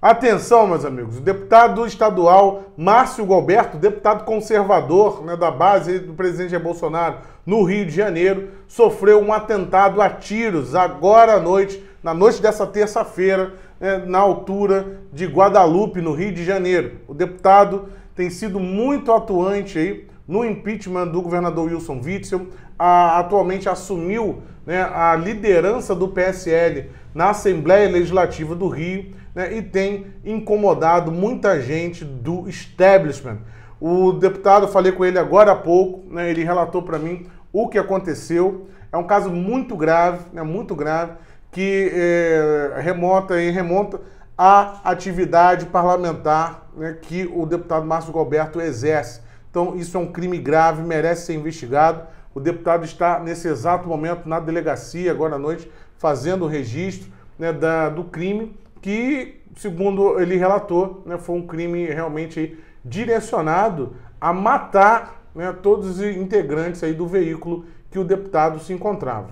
Atenção, meus amigos, o deputado estadual Márcio Galberto, deputado conservador né, da base do presidente Jair Bolsonaro no Rio de Janeiro, sofreu um atentado a tiros agora à noite, na noite dessa terça-feira, né, na altura de Guadalupe, no Rio de Janeiro. O deputado tem sido muito atuante aí no impeachment do governador Wilson Witzel, a, atualmente assumiu né, a liderança do PSL na Assembleia Legislativa do Rio né, e tem incomodado muita gente do establishment. O deputado, falei com ele agora há pouco, né, ele relatou para mim o que aconteceu. É um caso muito grave, né, muito grave, que é, eh, remota e remonta à atividade parlamentar né, que o deputado Márcio Galberto exerce. Então, isso é um crime grave, merece ser investigado. O deputado está, nesse exato momento, na delegacia, agora à noite, fazendo o registro né, da, do crime que, segundo ele relatou, né, foi um crime realmente direcionado a matar né, todos os integrantes aí do veículo que o deputado se encontrava.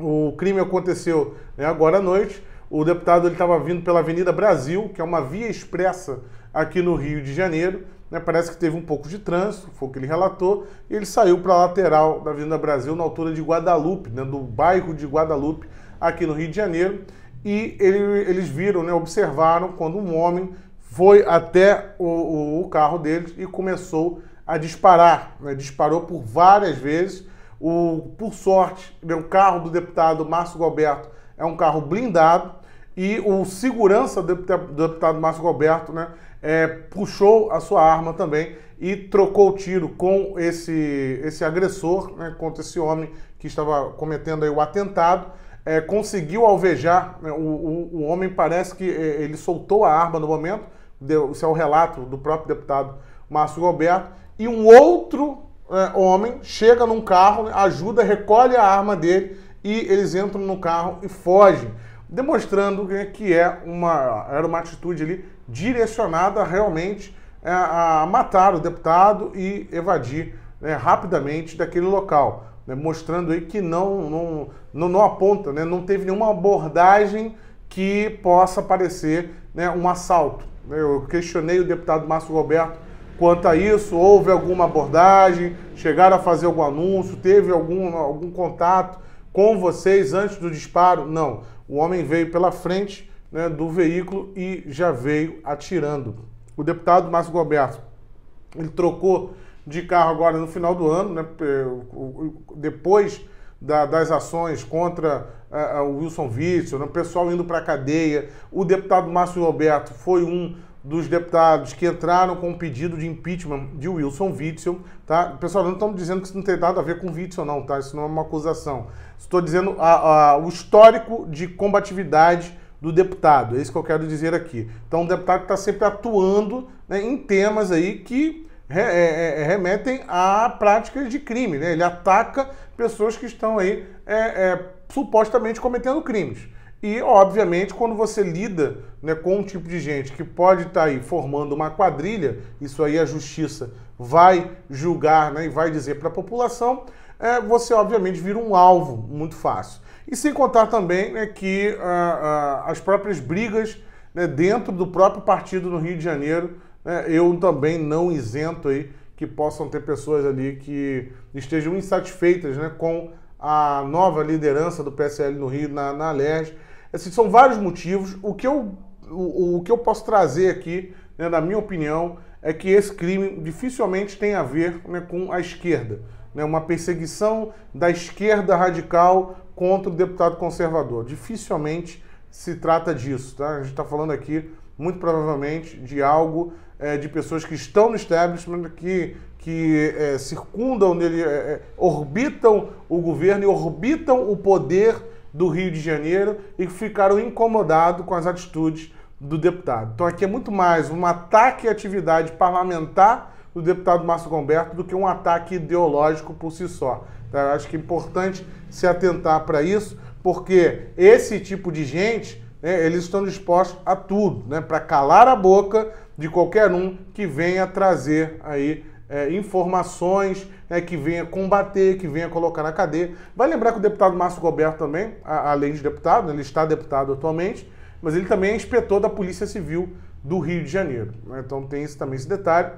O crime aconteceu né, agora à noite. O deputado estava vindo pela Avenida Brasil, que é uma via expressa aqui no Rio de Janeiro. Né, parece que teve um pouco de trânsito, foi o que ele relatou. E ele saiu para a lateral da Avenida Brasil, na altura de Guadalupe, né, do bairro de Guadalupe, aqui no Rio de Janeiro e ele, eles viram, né, observaram quando um homem foi até o, o carro deles e começou a disparar. Né, disparou por várias vezes. O, por sorte, né, o carro do deputado Márcio Galberto é um carro blindado e o segurança do deputado Márcio Galberto né, é, puxou a sua arma também e trocou o tiro com esse, esse agressor, né, contra esse homem que estava cometendo o atentado é, conseguiu alvejar. Né, o, o, o, homem parece que é, ele soltou a arma no momento, deu, isso é o relato do próprio deputado Márcio Roberto, e um outro é, homem chega num carro, né, ajuda, recolhe a arma dele e eles entram no carro e fogem, demonstrando né, que é uma, era uma atitude ali direcionada realmente é, a matar o deputado e evadir né, rapidamente daquele local, né, mostrando aí que não, não, não, não aponta, né, não teve nenhuma abordagem que possa parecer né, um assalto. Né, eu questionei o deputado Márcio Roberto quanto a isso, houve alguma abordagem, chegaram a fazer algum anúncio, teve algum, algum contato com vocês antes do disparo? Não. O homem veio pela frente né, do veículo e já veio atirando. O deputado Márcio Roberto, ele trocou de carro agora no final do ano, né? depois da, das ações contra o Wilson Witzel, né? o pessoal indo para a cadeia. O deputado Márcio Roberto foi um dos deputados que entraram com um pedido de impeachment de Wilson Witzel, tá? Pessoal, não estamos dizendo que isso não tem nada a ver com Witzel, não, tá? Isso não é uma acusação. Estou dizendo a, a, o histórico de combatividade do deputado, é isso que eu quero dizer aqui. Então, o deputado está sempre atuando né, em temas aí que é, é, é, remetem a práticas de crime, né? Ele ataca pessoas que estão aí é, é, supostamente cometendo crimes. E, obviamente, quando você lida né, com um tipo de gente que pode estar tá aí formando uma quadrilha, isso aí a justiça vai julgar né, e vai dizer para a população, é, você, obviamente, vira um alvo muito fácil. E sem contar também né, que ah, ah, as próprias brigas né, dentro do próprio partido no Rio de Janeiro né, eu também não isento aí que possam ter pessoas ali que estejam insatisfeitas né, com a nova liderança do PSL no Rio, na, na Alerj. Assim, são vários motivos. O que eu, o, o que eu posso trazer aqui, né, na minha opinião, é que esse crime dificilmente tem a ver né, com a esquerda. Né, uma perseguição da esquerda radical contra o deputado conservador. Dificilmente se trata disso. Tá? A gente está falando aqui muito provavelmente, de algo é, de pessoas que estão no establishment, que, que é, circundam nele, é, é, orbitam o governo e orbitam o poder do Rio de Janeiro e que ficaram incomodados com as atitudes do deputado. Então aqui é muito mais um ataque à atividade parlamentar do deputado Márcio Gomberto do que um ataque ideológico por si só. Então, acho que é importante se atentar para isso, porque esse tipo de gente né, eles estão dispostos a tudo, né, para calar a boca de qualquer um que venha trazer aí é, informações, né, que venha combater, que venha colocar na cadeia. Vai lembrar que o deputado Márcio Roberto também, a, além de deputado, né, ele está deputado atualmente, mas ele também é inspetor da Polícia Civil do Rio de Janeiro. Né? Então tem esse, também esse detalhe.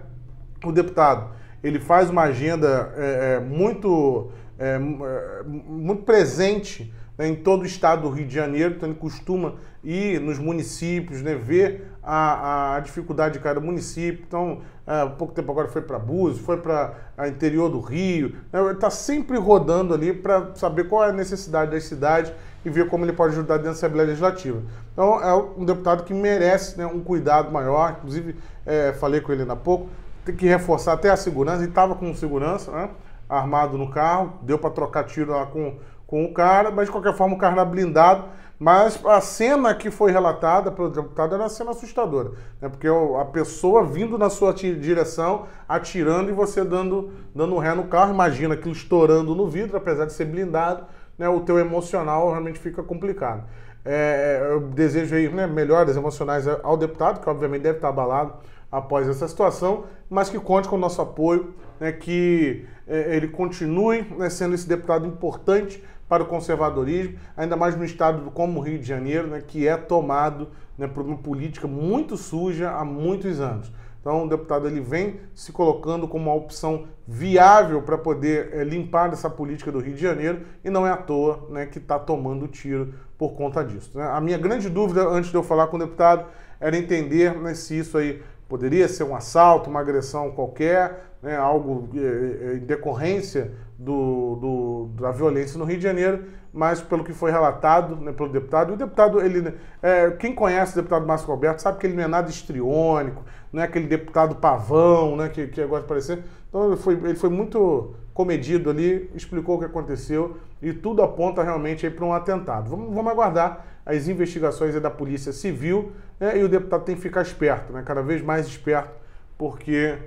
O deputado ele faz uma agenda é, é, muito, é, é, muito presente né, em todo o estado do Rio de Janeiro, então ele costuma ir nos municípios, né, ver a, a dificuldade de cada município. Então, há é, pouco tempo agora foi para Búzios, foi para interior do Rio, né, ele está sempre rodando ali para saber qual é a necessidade das cidades e ver como ele pode ajudar dentro da Assembleia Legislativa. Então, é um deputado que merece né, um cuidado maior, inclusive é, falei com ele ainda há pouco, tem que reforçar até a segurança, ele estava com segurança, né, armado no carro, deu para trocar tiro lá com com o cara, mas de qualquer forma o cara era blindado. Mas a cena que foi relatada pelo deputado era uma cena assustadora, né? porque a pessoa vindo na sua direção, atirando e você dando, dando ré no carro, imagina aquilo estourando no vidro, apesar de ser blindado, né? o teu emocional realmente fica complicado. É, é eu desejo aí né, melhores emocionais ao deputado, que obviamente deve estar abalado após essa situação, mas que conte com o nosso apoio, né, que é, ele continue né, sendo esse deputado importante para o conservadorismo, ainda mais no estado como o Rio de Janeiro, né, que é tomado né, por uma política muito suja há muitos anos. Então, o deputado ele vem se colocando como uma opção viável para poder é, limpar essa política do Rio de Janeiro e não é à toa né, que está tomando tiro por conta disso. Né? A minha grande dúvida antes de eu falar com o deputado era entender né, se isso aí Poderia ser um assalto, uma agressão qualquer, né, algo eh, eh, em decorrência do, do, da violência no Rio de Janeiro, mas pelo que foi relatado né, pelo deputado, o deputado, ele, é, quem conhece o deputado Márcio Roberto sabe que ele não é nada estriônico, não é aquele deputado pavão né, que, que gosta de parecer. Então ele foi, ele foi muito comedido ali, explicou o que aconteceu e tudo aponta realmente para um atentado. Vamos, vamos, aguardar as investigações da Polícia Civil né, e o deputado tem que ficar esperto, né, cada vez mais esperto, porque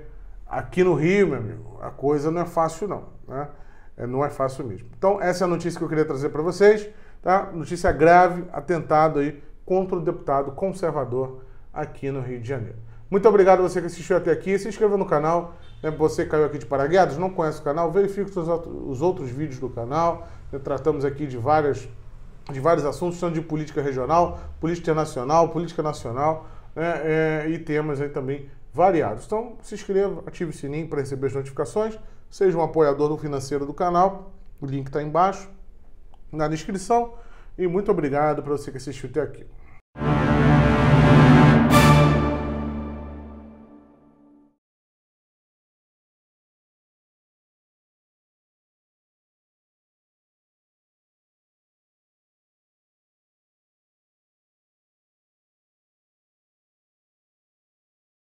Aqui no Rio, meu amigo, a coisa não é fácil não, né? É, não é fácil mesmo. Então, essa é a notícia que eu queria trazer para vocês, tá? Notícia grave, atentado aí contra o deputado conservador aqui no Rio de Janeiro. Muito obrigado a você que assistiu até aqui. Se inscreva no canal. Né? Você caiu aqui de paraguedas, não conhece o canal, verifique os outros vídeos do canal. Né? Tratamos aqui de várias de vários assuntos, tanto de política regional, política internacional, política nacional, né? é, e temas aí também variados. Então, se inscreva, ative o sininho para receber as notificações, seja um apoiador financeiro do canal, o link está embaixo na descrição. E muito obrigado para você que assistiu até aqui.